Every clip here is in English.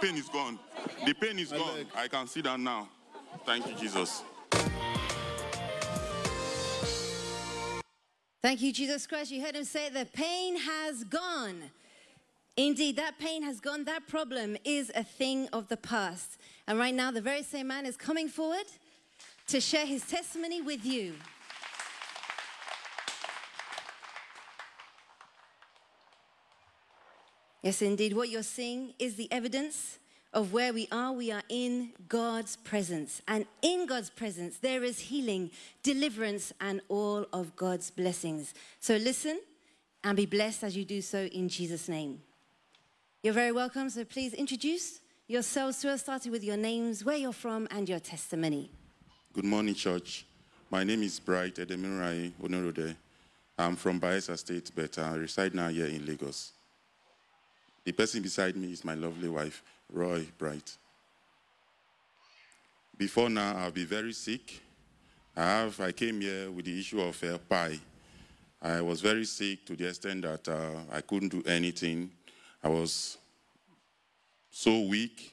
the pain is gone. The pain is gone. I can see that now. Thank you, Jesus. Thank you, Jesus Christ. You heard him say, The pain has gone. Indeed, that pain has gone. That problem is a thing of the past. And right now, the very same man is coming forward to share his testimony with you. Yes, indeed. What you're seeing is the evidence of where we are. We are in God's presence. And in God's presence, there is healing, deliverance, and all of God's blessings. So listen and be blessed as you do so in Jesus' name. You're very welcome. So please introduce yourselves to us, starting with your names, where you're from, and your testimony. Good morning, church. My name is Bright Edemirai Onorode. I'm from Bayelsa State, but I reside now here in Lagos. The person beside me is my lovely wife, Roy Bright. Before now, I'll be very sick. I, have, I came here with the issue of uh, pie. I was very sick to the extent that uh, I couldn't do anything. I was so weak.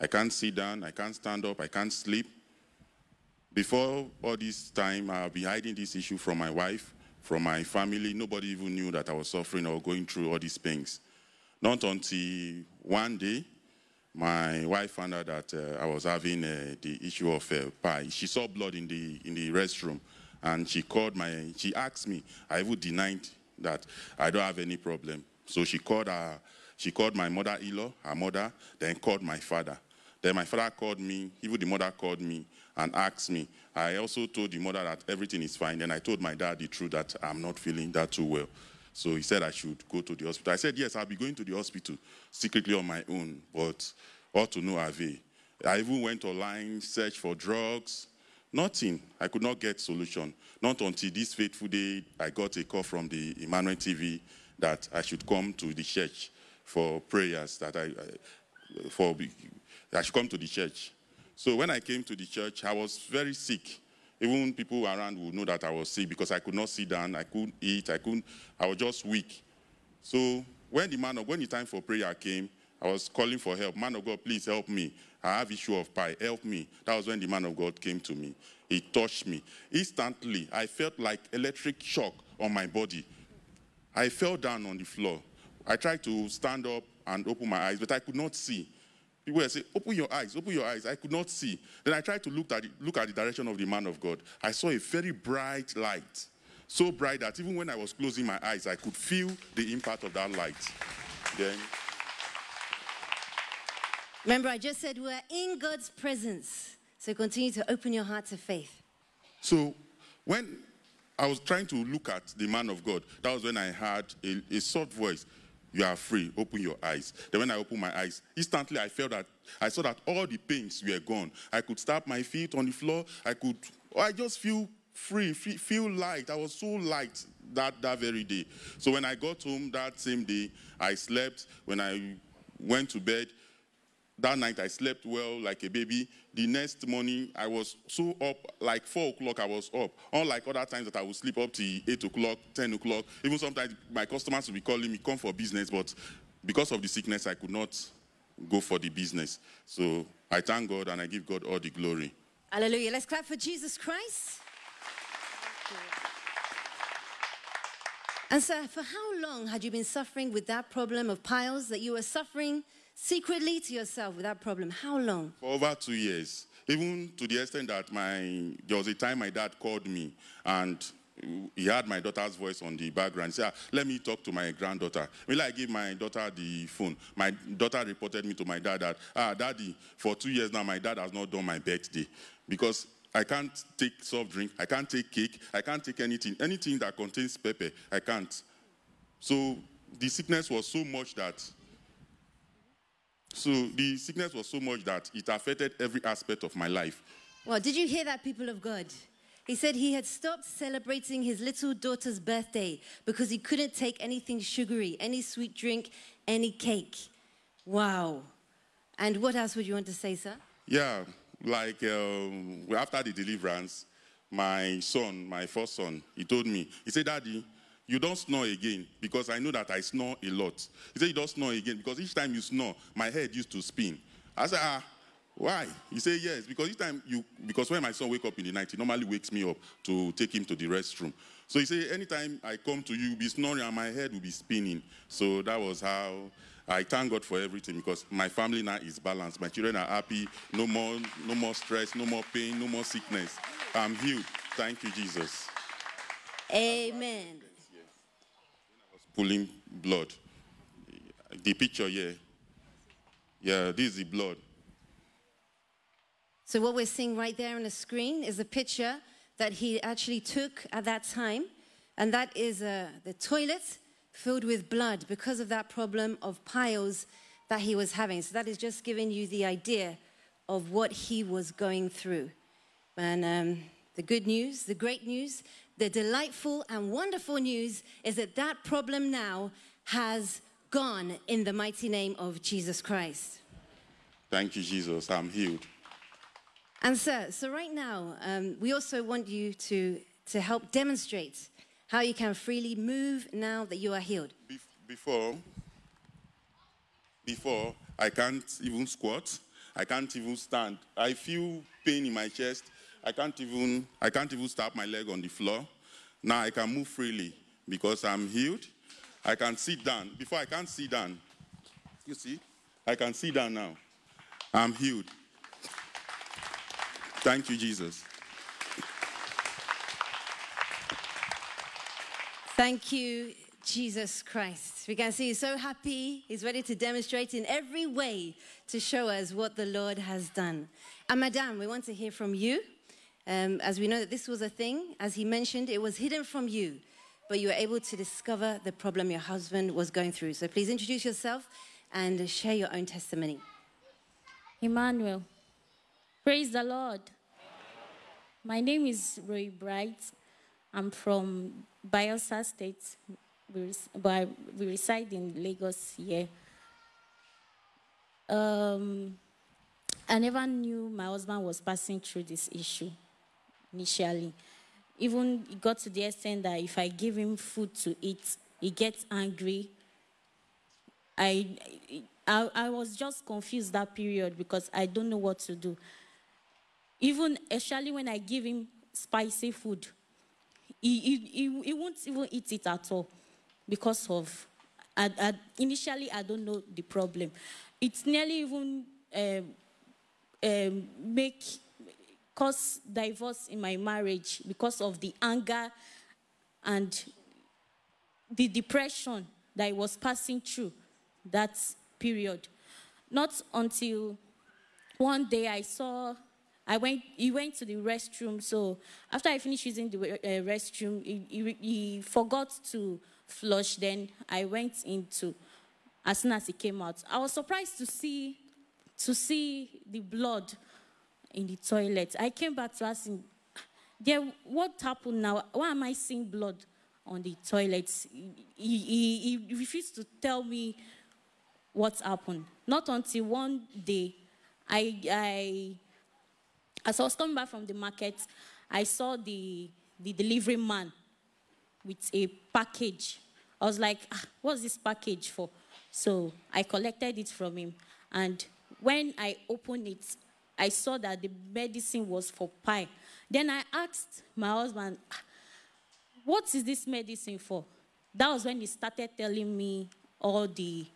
I can't sit down. I can't stand up. I can't sleep. Before all this time, I'll be hiding this issue from my wife, from my family. Nobody even knew that I was suffering or going through all these things. Not until one day, my wife found out that uh, I was having uh, the issue of uh, pie. She saw blood in the in the restroom, and she called my. She asked me. I even denied that I don't have any problem. So she called her. She called my mother-in-law, her mother, then called my father. Then my father called me. Even the mother called me and asked me. I also told the mother that everything is fine. Then I told my dad the truth that I'm not feeling that too well. So he said I should go to the hospital. I said, yes, I'll be going to the hospital secretly on my own, but ought to no avail. I even went online, searched for drugs, nothing. I could not get solution. Not until this fateful day, I got a call from the Emmanuel TV that I should come to the church for prayers. That I uh, for I should come to the church. So when I came to the church, I was very sick. Even people around would know that I was sick because I could not sit down, I couldn't eat, I couldn't, I was just weak. So when the man of, when the time for prayer came, I was calling for help. Man of God, please help me. I have issue of pie. Help me. That was when the man of God came to me. He touched me. Instantly, I felt like electric shock on my body. I fell down on the floor. I tried to stand up and open my eyes, but I could not see. People were saying, Open your eyes, open your eyes. I could not see. Then I tried to look at, look at the direction of the man of God. I saw a very bright light, so bright that even when I was closing my eyes, I could feel the impact of that light. Then. Remember, I just said we're in God's presence. So continue to open your heart to faith. So when I was trying to look at the man of God, that was when I heard a, a soft voice. You are free. Open your eyes. Then when I opened my eyes, instantly I felt that I saw that all the pains were gone. I could stamp my feet on the floor. I could, I just feel free, free, feel light. I was so light that, that very day. So when I got home that same day, I slept. When I went to bed, that night I slept well like a baby. The next morning I was so up, like 4 o'clock I was up. Unlike other times that I would sleep up to 8 o'clock, 10 o'clock. Even sometimes my customers would be calling me, come for business, but because of the sickness I could not go for the business. So I thank God and I give God all the glory. Hallelujah. Let's clap for Jesus Christ. And so, for how long had you been suffering with that problem of piles that you were suffering secretly to yourself without problem? How long? For over two years. Even to the extent that my there was a time my dad called me and he had my daughter's voice on the background. He said, ah, Let me talk to my granddaughter. Will I give my daughter the phone? My daughter reported me to my dad that, Ah, daddy, for two years now, my dad has not done my birthday because I can't take soft drink, I can't take cake, I can't take anything. Anything that contains pepper, I can't. So the sickness was so much that so the sickness was so much that it affected every aspect of my life. Well, did you hear that, people of God? He said he had stopped celebrating his little daughter's birthday because he couldn't take anything sugary, any sweet drink, any cake. Wow. And what else would you want to say, sir? Yeah, like um, after the deliverance, my son, my first son, he told me, he said, Daddy, you don't snore again because I know that I snore a lot. He said, You don't snore again because each time you snore, my head used to spin. I said, Ah, why? He said, Yes, because each time you, because when my son wake up in the night, he normally wakes me up to take him to the restroom. So he said, Anytime I come to you, you'll be snoring and my head will be spinning. So that was how I thank God for everything because my family now is balanced. My children are happy, no more, no more stress, no more pain, no more sickness. I'm healed. Thank you, Jesus. Amen pulling blood. The picture here. Yeah, this is the blood. So what we're seeing right there on the screen is a picture that he actually took at that time. And that is uh, the toilet filled with blood because of that problem of piles that he was having. So that is just giving you the idea of what he was going through. And um, the good news, the great news, the delightful and wonderful news is that that problem now has gone in the mighty name of Jesus Christ. Thank you, Jesus. I'm healed. And, sir, so right now, um, we also want you to, to help demonstrate how you can freely move now that you are healed. before, before, I can't even squat. I can't even stand. I feel pain in my chest. I can't even, I can't even stab my leg on the floor. Now I can move freely because I'm healed. I can sit down. Before I can't sit down. You see? I can sit down now. I'm healed. Thank you, Jesus. Thank you, Jesus Christ. We can see he's so happy. He's ready to demonstrate in every way to show us what the Lord has done. And, Madame, we want to hear from you. Um, as we know that this was a thing, as he mentioned, it was hidden from you, but you were able to discover the problem your husband was going through. So please introduce yourself and share your own testimony. Emmanuel. Praise the Lord. My name is Roy Bright. I'm from Bielsa State. We reside in Lagos here. Um, I never knew my husband was passing through this issue initially. Even it got to the extent that if I give him food to eat, he gets angry. I, I, I was just confused that period because I don't know what to do. Even especially when I give him spicy food, he, he, he, he won't even eat it at all because of I, I, initially I don't know the problem. It's nearly even um, um, make cause divorce in my marriage because of the anger and the depression that I was passing through that period. Not until one day I saw, I went, he went to the restroom. So after I finished using the uh, restroom, he, he, he forgot to flush. Then I went into, as soon as he came out, I was surprised to see, to see the blood in the toilet. I came back to ask him, yeah, what happened now? Why am I seeing blood on the toilet? He, he, he refused to tell me what happened. Not until one day, I, I, as I was coming back from the market, I saw the, the delivery man with a package. I was like, ah, what's this package for? So I collected it from him. And when I opened it, I saw that the medicine was for pie. Then I asked my husband, ah, What is this medicine for? That was when he started telling me all the,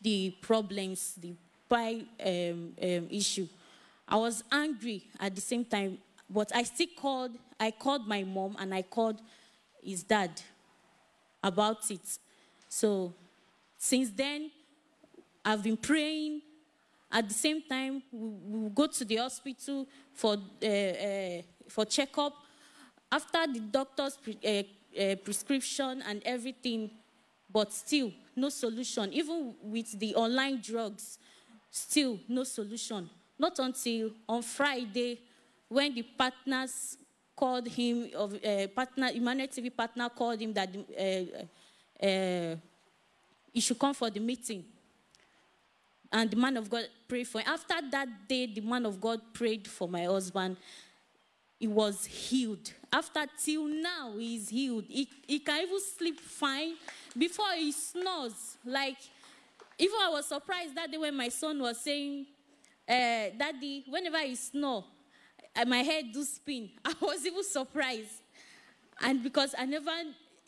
the problems, the pie um, um, issue. I was angry at the same time, but I still called, I called my mom and I called his dad about it. So since then, I've been praying at the same time, we, we go to the hospital for, uh, uh, for checkup. After the doctor's pre- uh, uh, prescription and everything, but still no solution. Even with the online drugs, still no solution. Not until on Friday, when the partners called him, of uh, partner, Emmanuel TV partner called him that uh, he should come for the meeting. And the man of God prayed for him. After that day, the man of God prayed for my husband. He was healed. After till now, he's healed. He, he can even sleep fine. Before he snores, like, even I was surprised that day when my son was saying, uh, Daddy, whenever he snores, eh, my head do spin. I was even surprised. And because I never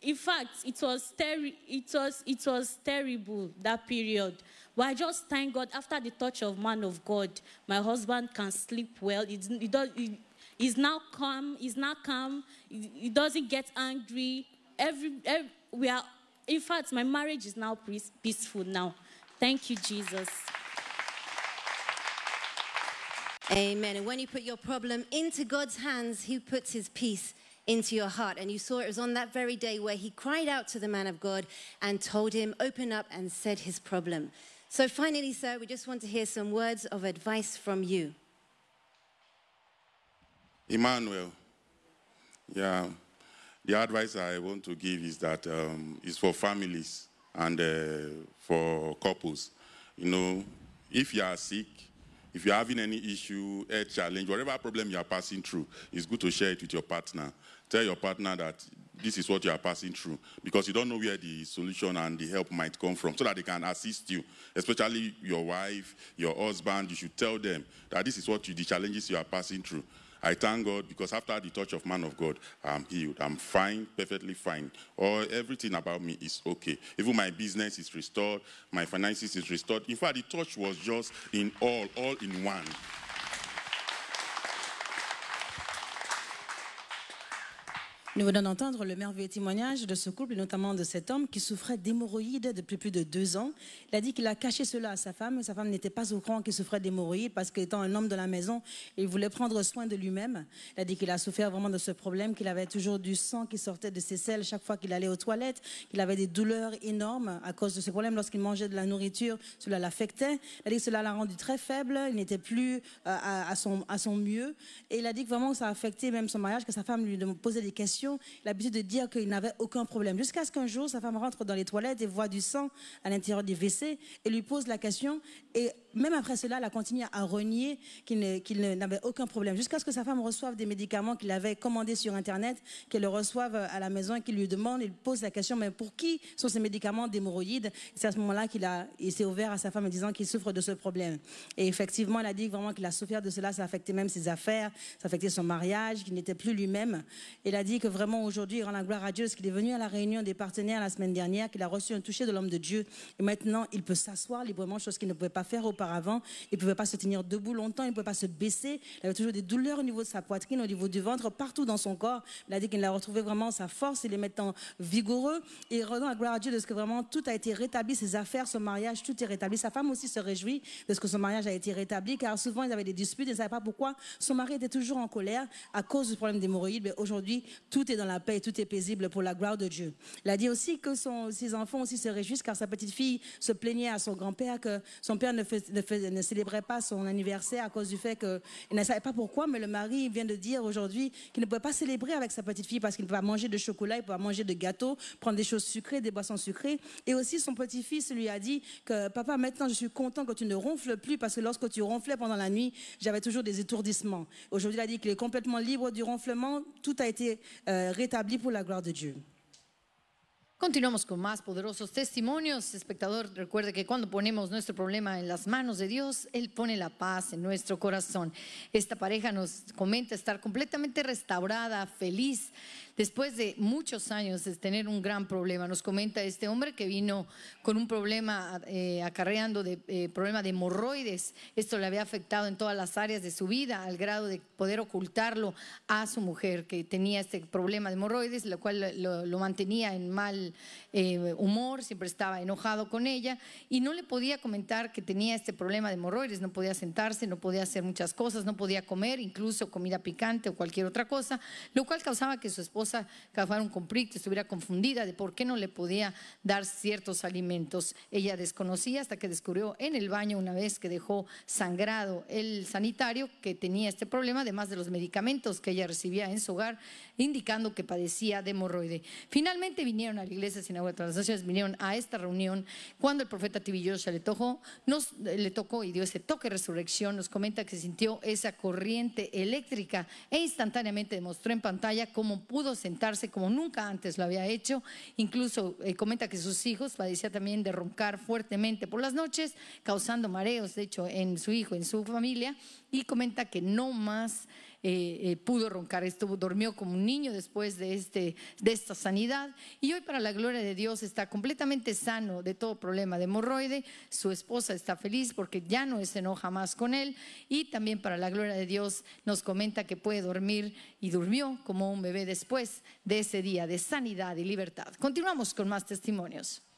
in fact, it was, it, was, it was terrible that period. But I just thank God after the touch of man of God, my husband can sleep well. It, it does, it, he's now calm. He's now calm. He, he doesn't get angry. Every, every, we are. In fact, my marriage is now peaceful now. Thank you, Jesus. Amen. And when you put your problem into God's hands, He puts His peace into your heart. And you saw it was on that very day where he cried out to the man of God and told him, Open up and said his problem. So, finally, sir, we just want to hear some words of advice from you. Emmanuel, yeah, the advice I want to give is that um, it's for families and uh, for couples. You know, if you are sick, if you're having any issue, a challenge, whatever problem you are passing through, it's good to share it with your partner. Tell your partner that this is what you are passing through because you don't know where the solution and the help might come from so that they can assist you, especially your wife, your husband. You should tell them that this is what you, the challenges you are passing through. I thank God because after the touch of man of God, I'm healed. I'm fine, perfectly fine. Or everything about me is okay. Even my business is restored, my finances is restored. In fact, the touch was just in all, all in one. Nous venons d'entendre le merveilleux témoignage de ce couple, et notamment de cet homme qui souffrait d'hémorroïdes depuis plus de deux ans. Il a dit qu'il a caché cela à sa femme. Sa femme n'était pas au courant qu'il souffrait d'hémorroïdes parce qu'étant un homme de la maison, il voulait prendre soin de lui-même. Il a dit qu'il a souffert vraiment de ce problème, qu'il avait toujours du sang qui sortait de ses selles chaque fois qu'il allait aux toilettes, qu'il avait des douleurs énormes à cause de ce problème. Lorsqu'il mangeait de la nourriture, cela l'affectait. Il a dit que cela l'a rendu très faible. Il n'était plus euh, à, son, à son mieux. Et il a dit que vraiment ça affectait même son mariage, que sa femme lui posait des questions l'habitude de dire qu'il n'avait aucun problème. Jusqu'à ce qu'un jour, sa femme rentre dans les toilettes et voit du sang à l'intérieur des WC et lui pose la question. Et même après cela, elle a continué à renier qu'il, n'avait aucun problème. Jusqu'à ce que sa femme reçoive des médicaments qu'il avait commandés sur Internet, qu'elle le reçoive euh, à la maison et qu'il lui demande, il pose la question, mais pour qui sont ces médicaments d'hémorroïdes C'est à ce moment-là qu'il a, s'est ouvert à sa femme en disant qu'il souffre de ce problème. Et effectivement, elle a dit vraiment qu'il a souffert de cela, ça affectait même ses affaires, ça affectait son mariage, qu'il n'était plus lui-même. elle a dit que vraiment aujourd'hui, il rend la gloire à Dieu, parce qu'il est venu à la réunion des partenaires la semaine dernière, qu'il a reçu un toucher de l'homme de Dieu. Et maintenant, il peut s'asseoir librement, chose qu'il ne pouvait pas faire auparavant. Il ne pouvait pas se tenir debout longtemps, il ne pouvait pas se baisser. Il avait toujours des douleurs au niveau de sa poitrine, au niveau du ventre, partout dans son corps. Il a dit qu'il a retrouvé vraiment sa force, il est maintenant vigoureux. Et il rend la gloire à Dieu de ce que vraiment tout a été rétabli, ses affaires, son mariage, tout est rétabli. Sa femme aussi se réjouit de ce que son mariage a été rétabli, car souvent ils avaient des disputes, ils ne savaient pas pourquoi. Son mari était toujours en colère à cause du problème d'hémorroïdes. Mais aujourd'hui, tout tout est dans la paix, tout est paisible pour la gloire de Dieu. Il a dit aussi que son, ses enfants aussi se réjouissent car sa petite fille se plaignait à son grand-père que son père ne, ne, célébrait pas son anniversaire à cause du fait qu'il ne savait pas pourquoi, mais le mari vient de dire aujourd'hui qu'il ne pouvait pas célébrer avec sa petite fille parce qu'il ne pouvait pas manger de chocolat, il ne peut pas manger de gâteau, prendre des choses sucrées, des boissons sucrées. Et aussi son petit-fils lui a dit que papa, maintenant je suis content que tu ne ronfles plus parce que lorsque tu ronflais pendant la nuit, j'avais toujours des étourdissements. Aujourd'hui, il a dit qu'il est complètement libre du ronflement, tout a été... Euh, euh, rétabli pour la gloire de Dieu. Continuamos con más poderosos testimonios. Espectador, recuerde que cuando ponemos nuestro problema en las manos de Dios, Él pone la paz en nuestro corazón. Esta pareja nos comenta estar completamente restaurada, feliz, después de muchos años de tener un gran problema. Nos comenta este hombre que vino con un problema eh, acarreando de eh, problema de hemorroides. Esto le había afectado en todas las áreas de su vida, al grado de poder ocultarlo a su mujer, que tenía este problema de hemorroides, lo cual lo, lo mantenía en mal eh, humor, siempre estaba enojado con ella y no le podía comentar que tenía este problema de hemorroides, no podía sentarse, no podía hacer muchas cosas, no podía comer, incluso comida picante o cualquier otra cosa, lo cual causaba que su esposa causara un conflicto, estuviera confundida de por qué no le podía dar ciertos alimentos. Ella desconocía hasta que descubrió en el baño una vez que dejó sangrado el sanitario que tenía este problema, además de los medicamentos que ella recibía en su hogar, indicando que padecía de hemorroide. Finalmente vinieron a la Iglesias Sinagoga, todas las naciones vinieron a esta reunión cuando el profeta Tibillosa le tocó, nos, eh, le tocó y dio ese toque de resurrección, nos comenta que sintió esa corriente eléctrica e instantáneamente demostró en pantalla cómo pudo sentarse como nunca antes lo había hecho, incluso eh, comenta que sus hijos padecía también de roncar fuertemente por las noches, causando mareos, de hecho, en su hijo, en su familia, y comenta que no más eh, eh, pudo roncar, estuvo, durmió como un niño después de, este, de esta sanidad y hoy para la gloria de Dios está completamente sano de todo problema de hemorroide, su esposa está feliz porque ya no se enoja más con él y también para la gloria de Dios nos comenta que puede dormir y durmió como un bebé después de ese día de sanidad y libertad. Continuamos con más testimonios.